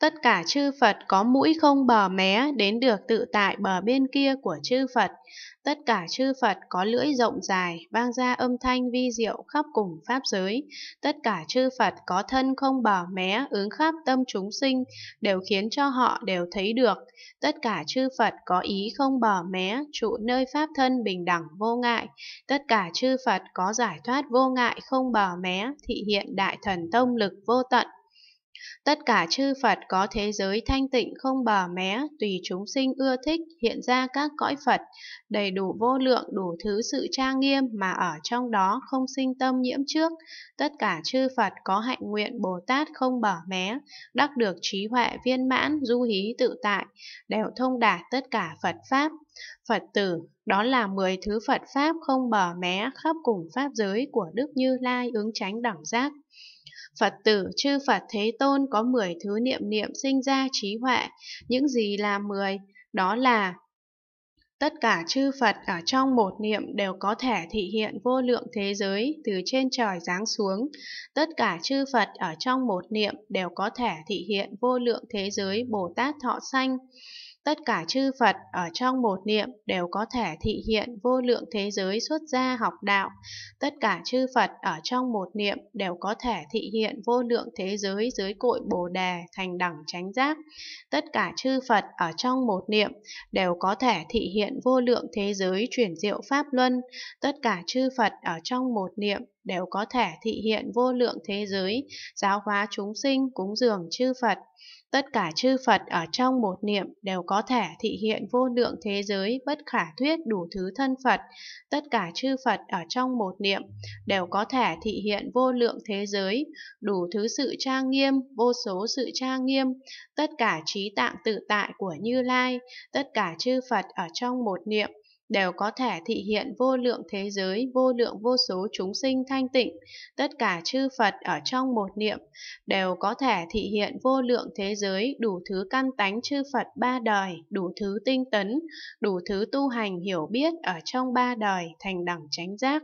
tất cả chư Phật có mũi không bờ mé đến được tự tại bờ bên kia của chư Phật. Tất cả chư Phật có lưỡi rộng dài, vang ra âm thanh vi diệu khắp cùng Pháp giới. Tất cả chư Phật có thân không bờ mé, ứng khắp tâm chúng sinh, đều khiến cho họ đều thấy được. Tất cả chư Phật có ý không bờ mé, trụ nơi Pháp thân bình đẳng vô ngại. Tất cả chư Phật có giải thoát vô ngại không bờ mé, thị hiện đại thần tông lực vô tận. Tất cả chư Phật có thế giới thanh tịnh không bờ mé, tùy chúng sinh ưa thích, hiện ra các cõi Phật, đầy đủ vô lượng đủ thứ sự trang nghiêm mà ở trong đó không sinh tâm nhiễm trước. Tất cả chư Phật có hạnh nguyện Bồ Tát không bờ mé, đắc được trí huệ viên mãn, du hí tự tại, đều thông đạt tất cả Phật Pháp. Phật tử, đó là 10 thứ Phật Pháp không bờ mé khắp cùng Pháp giới của Đức Như Lai ứng tránh đẳng giác. Phật tử chư Phật Thế Tôn có 10 thứ niệm niệm sinh ra trí huệ. Những gì là 10? Đó là Tất cả chư Phật ở trong một niệm đều có thể thị hiện vô lượng thế giới từ trên trời giáng xuống. Tất cả chư Phật ở trong một niệm đều có thể thị hiện vô lượng thế giới Bồ Tát Thọ Xanh. Tất cả chư Phật ở trong một niệm đều có thể thị hiện vô lượng thế giới xuất gia học đạo. Tất cả chư Phật ở trong một niệm đều có thể thị hiện vô lượng thế giới dưới cội Bồ Đề thành đẳng chánh giác. Tất cả chư Phật ở trong một niệm đều có thể thị hiện vô lượng thế giới chuyển diệu pháp luân. Tất cả chư Phật ở trong một niệm đều có thể thị hiện vô lượng thế giới, giáo hóa chúng sinh, cúng dường chư Phật. Tất cả chư Phật ở trong một niệm đều có thể thị hiện vô lượng thế giới bất khả thuyết đủ thứ thân Phật. Tất cả chư Phật ở trong một niệm đều có thể thị hiện vô lượng thế giới, đủ thứ sự trang nghiêm, vô số sự trang nghiêm. Tất cả trí tạng tự tại của Như Lai, tất cả chư Phật ở trong một niệm đều có thể thị hiện vô lượng thế giới, vô lượng vô số chúng sinh thanh tịnh. Tất cả chư Phật ở trong một niệm đều có thể thị hiện vô lượng thế giới, đủ thứ căn tánh chư Phật ba đời, đủ thứ tinh tấn, đủ thứ tu hành hiểu biết ở trong ba đời thành đẳng chánh giác.